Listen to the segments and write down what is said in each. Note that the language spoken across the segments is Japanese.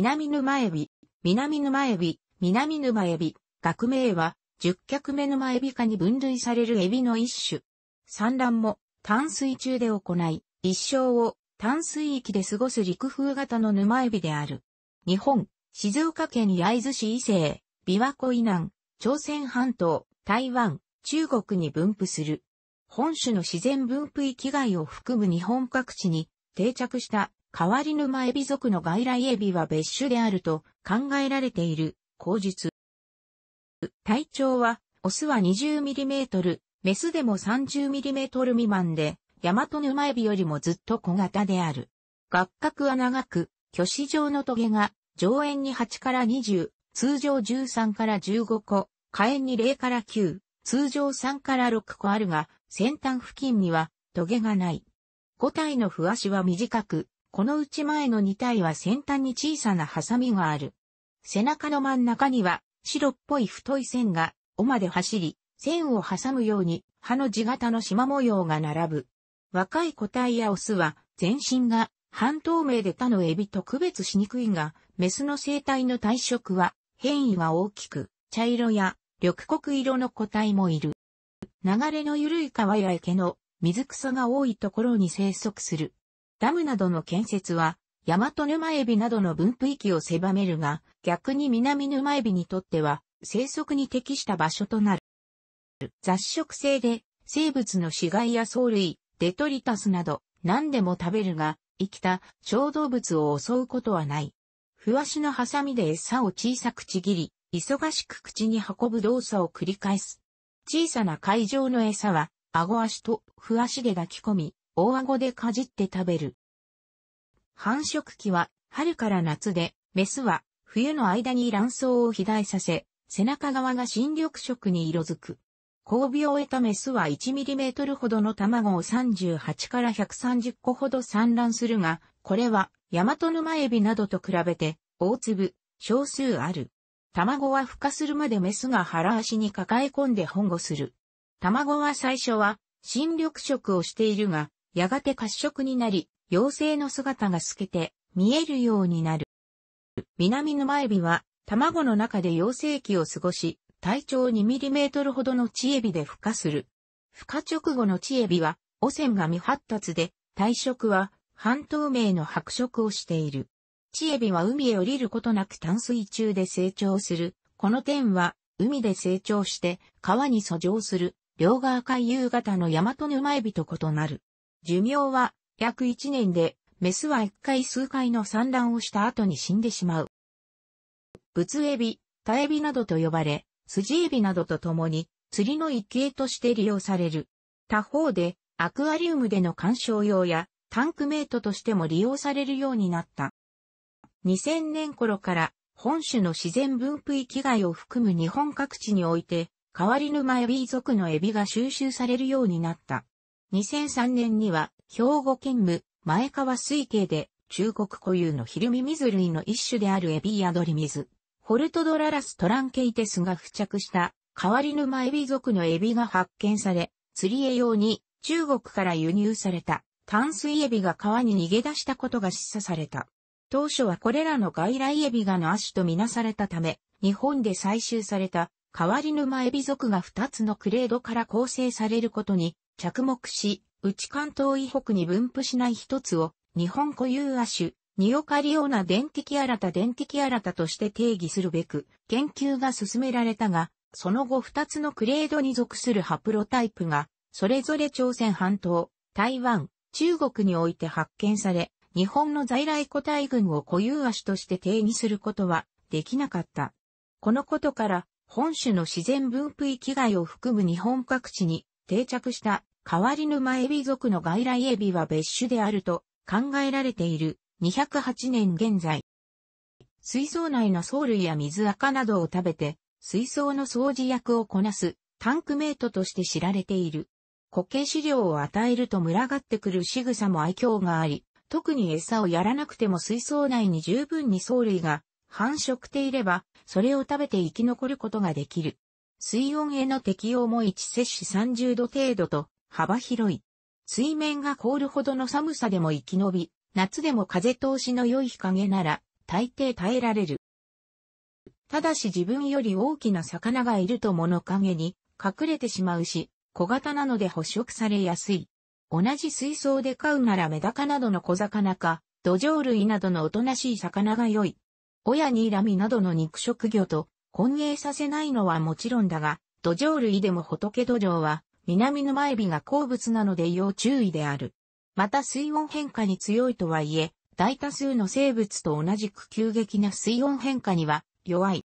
南沼エビ、南沼エビ、南沼エビ、学名は、十脚目沼エビ科に分類されるエビの一種。産卵も淡水中で行い、一生を淡水域で過ごす陸風型の沼エビである。日本、静岡県焼津市伊勢、琵琶湖以南、朝鮮半島、台湾、中国に分布する。本種の自然分布域外を含む日本各地に定着した代わり沼エビ族の外来エビは別種であると考えられている、口述。体長は、オスは 20mm、メスでも 30mm 未満で、ヤマト沼エビよりもずっと小型である。学角は長く、巨子状のトゲが、上縁に8から20、通常13から15個、下縁に0から9、通常3から6個あるが、先端付近には、トゲがない。5体の不足は短く、このうち前の2体は先端に小さなハサミがある。背中の真ん中には白っぽい太い線が尾まで走り、線を挟むように歯の字型の縞模様が並ぶ。若い個体やオスは全身が半透明で他のエビと区別しにくいが、メスの生体の体色は変異が大きく、茶色や緑黒色の個体もいる。流れの緩い川や池の水草が多いところに生息する。ダムなどの建設は、大和沼エビなどの分布域を狭めるが、逆に南沼エビにとっては、生息に適した場所となる。雑食性で、生物の死骸や藻類、デトリタスなど、何でも食べるが、生きた小動物を襲うことはない。ふわしのハサミで餌を小さくちぎり、忙しく口に運ぶ動作を繰り返す。小さな海上の餌は、顎足とふわしで抱き込み、大顎でかじって食べる。繁殖期は春から夏で、メスは冬の間に卵巣を肥大させ、背中側が新緑色に色づく。交尾を終えたメスは1トルほどの卵を38から130個ほど産卵するが、これはヤマトヌマエビなどと比べて大粒、少数ある。卵は孵化するまでメスが腹足に抱え込んで保護する。卵は最初は新緑色をしているが、やがて褐色になり、妖精の姿が透けて見えるようになる。南沼エビは卵の中で妖精期を過ごし、体長2トルほどのチエビで孵化する。孵化直後のチエビは汚染が未発達で、体色は半透明の白色をしている。チエビは海へ降りることなく淡水中で成長する。この点は海で成長して川に遡上する両側海遊型の大和沼エビと異なる。寿命は約1年で、メスは1回数回の産卵をした後に死んでしまう。仏エビ、タエビなどと呼ばれ、スジエビなどと共に釣りの一景として利用される。他方で、アクアリウムでの観賞用やタンクメイトとしても利用されるようになった。2000年頃から本種の自然分布域外を含む日本各地において、変わり沼エビ属のエビが収集されるようになった。2003年には、兵庫県務、前川水系で、中国固有のヒルミミズ類の一種であるエビやドリミズ、ホルトドララストランケイテスが付着した、変わり沼エビ属のエビが発見され、釣り絵用に中国から輸入された淡水エビが川に逃げ出したことが示唆された。当初はこれらの外来エビがの亜種とみなされたため、日本で採集された変わり沼エビ属が2つのクレードから構成されることに着目し、内関東以北に分布しない一つを、日本固有亜種、ニオカリオナ電気新た電気新たとして定義するべく、研究が進められたが、その後二つのクレードに属するハプロタイプが、それぞれ朝鮮半島、台湾、中国において発見され、日本の在来個体群を固有種として定義することはできなかった。このことから、本種の自然分布域外を含む日本各地に定着した代わり沼エビ属の外来エビは別種であると考えられている208年現在。水槽内の藻類や水垢などを食べて水槽の掃除役をこなすタンクメイトとして知られている。固形飼料を与えると群がってくる仕草も愛嬌があり、特に餌をやらなくても水槽内に十分に藻類が繁殖ていれば、それを食べて生き残ることができる。水温への適応も1摂氏30度程度と幅広い。水面が凍るほどの寒さでも生き延び、夏でも風通しの良い日陰なら、大抵耐えられる。ただし自分より大きな魚がいると物陰に隠れてしまうし、小型なので捕食されやすい。同じ水槽で飼うならメダカなどの小魚か、土壌類などのおとなしい魚が良い。親にラミなどの肉食魚と混泳させないのはもちろんだが、土壌類でも仏土壌は南沼エビが好物なので要注意である。また水温変化に強いとはいえ、大多数の生物と同じく急激な水温変化には弱い。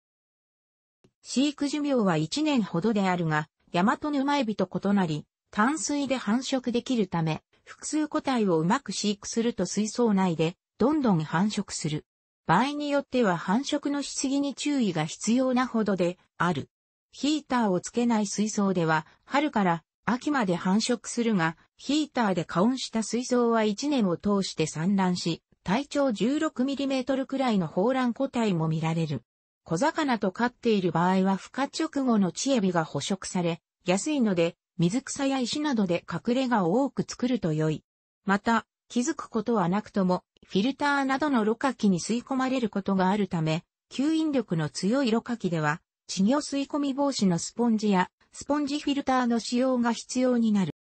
飼育寿命は1年ほどであるが、ヤマト沼エビと異なり、淡水で繁殖できるため、複数個体をうまく飼育すると水槽内でどんどん繁殖する。場合によっては繁殖のしすぎに注意が必要なほどである。ヒーターをつけない水槽では春から秋まで繁殖するが、ヒーターで加温した水槽は1年を通して産卵し、体長 16mm くらいの放卵個体も見られる。小魚と飼っている場合は孵化直後のチエビが捕食され、安いので、水草や石などで隠れ家を多く作ると良い。また、気づくことはなくとも、フィルターなどのろ過器に吸い込まれることがあるため、吸引力の強いろ過器では、稚魚吸い込み防止のスポンジやスポンジフィルターの使用が必要になる。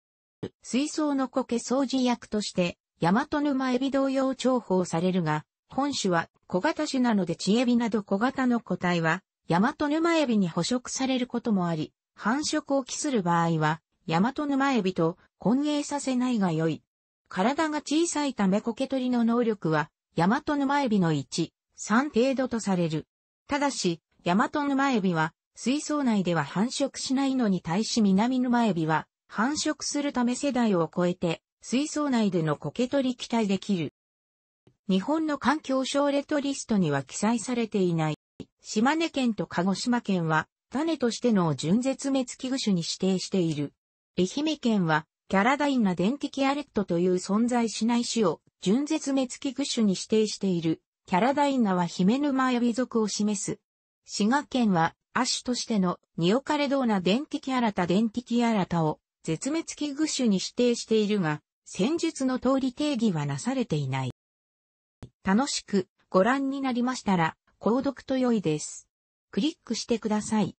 水槽の苔掃除薬として、ヤマト沼エビ同様重宝されるが、本種は小型種なのでチエビなど小型の個体は、ヤマト沼エビに捕食されることもあり、繁殖を期する場合は、ヤマト沼エビと混泳させないが良い。体が小さいため苔取りの能力は、ヤマト沼エビの1、3程度とされる。ただし、ヤマト沼エビは、水槽内では繁殖しないのに対し南沼エビは繁殖するため世代を超えて水槽内での苔取り期待できる。日本の環境省レトリストには記載されていない。島根県と鹿児島県は種としての純絶滅危惧種に指定している。愛媛県はキャラダインナデンティキアレットという存在しない種を純絶滅危惧種に指定している。キャラダインナはヒメヌマエビ属を示す。滋賀県は亜種としてのニオカレドーナ電気キアラタ電気キアラタを絶滅危惧種に指定しているが、戦術の通り定義はなされていない。楽しくご覧になりましたら、購読と良いです。クリックしてください。